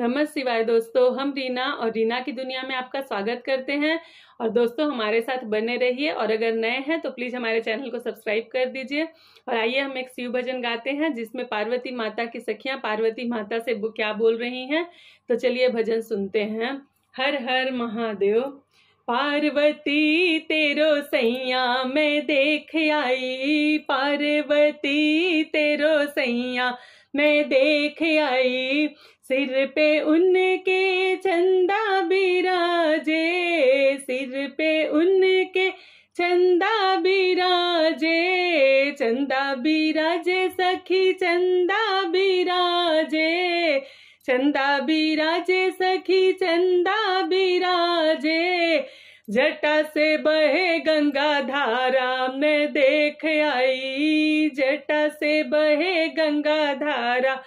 नमस्ते शिवाय दोस्तों हम रीना और रीना की दुनिया में आपका स्वागत करते हैं और दोस्तों हमारे साथ बने रहिए और अगर नए हैं तो प्लीज हमारे चैनल को सब्सक्राइब कर दीजिए और आइए हम एक शिव भजन गाते हैं जिसमें पार्वती माता की सखियां पार्वती माता से क्या बोल रही हैं तो चलिए भजन सुनते हैं हर हर महादेव पार्वती तेरो सैया मैं देख आई पार्वती तेरो सैया मैं देख आई सिर पे उनके चंदा बिराजे सिर पे उनके चंदा बिराजे चंदा बिराजे सखी चंदा बिराजे चंदा बिराजे सखी चंदा बिराजे जटा से बहे गंगा धारा मैं देख आई जटा से बहे गंगा धारा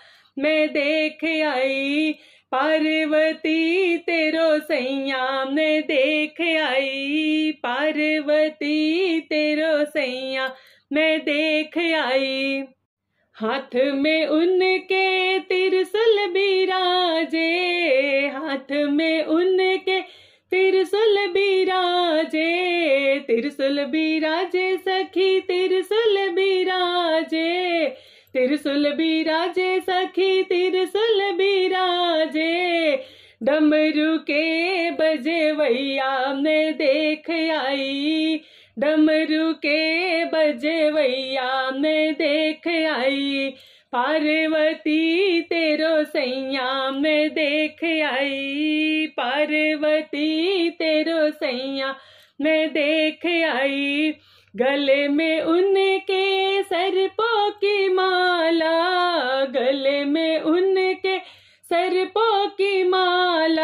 मैं देख आई पार्वती तेरो सैया मैं देख आई पार्वती तेरो सैया मैं देख आई हाथ में उनके तिरसुल बिराजे हाथ में उनके तिरसुल बिराजे तिरसुल बिराजे सखी तिरसुल बिराजे भी राजे सखी त्रिशूल राजे डमरू के बजे वैया ने देख आई डमरू के बजे वैया ने देख आई पार्वती तेरो सैया में देख आई पार्वती तेरो सैया में देख आई गले में उनके सर सरपों की माला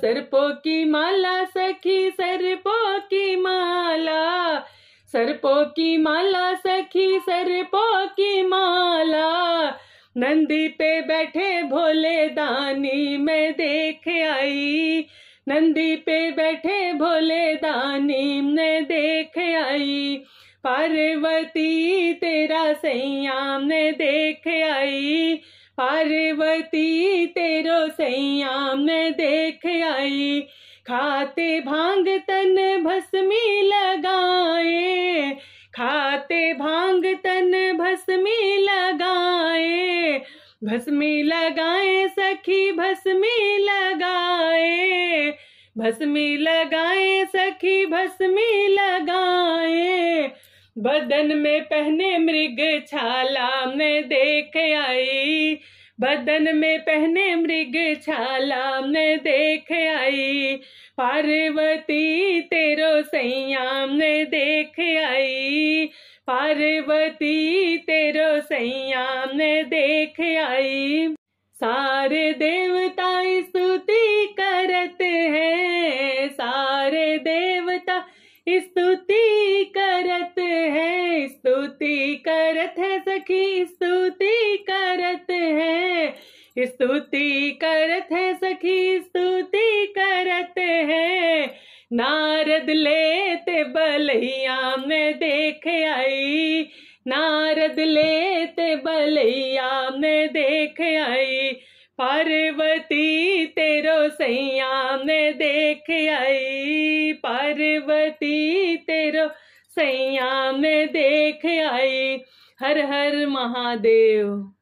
सरपों की माला सखी सरपों की माला सरपों की माला सखी सरपों की माला नंदी पे बैठे भोले दानी मैं देख आई नंदी पे बैठे भोले दानी मैं देख आई पार्वती तेरा सैया मैं देख आई पार्वती तेरो सैया मैं देख आई खाते भांग तन भस्मी लगाए खाते भांग तन भस्मी लगाए भस्मी लगाए सखी भस्मी लगाए भस्मी लगाए सखी भस्मी लगाए बदन में पहने मृग छाला में देख आई बदन में पहने मृग छाला में देख आई पार्वती तेरो सैयाम ने देख आई पार्वती तेरो सैयाम ने देख आई सारे देवता स्तुति करते हैं सारे देवता स्तुति स्तुति करत है सखी स्तुति करत है नारद लेते बलैया में देख आई नारद लेते बलैया में देख आई पार्वती तेरो सैया में देख आई पार्वती तेरो सैया में देख आई हर हर महादेव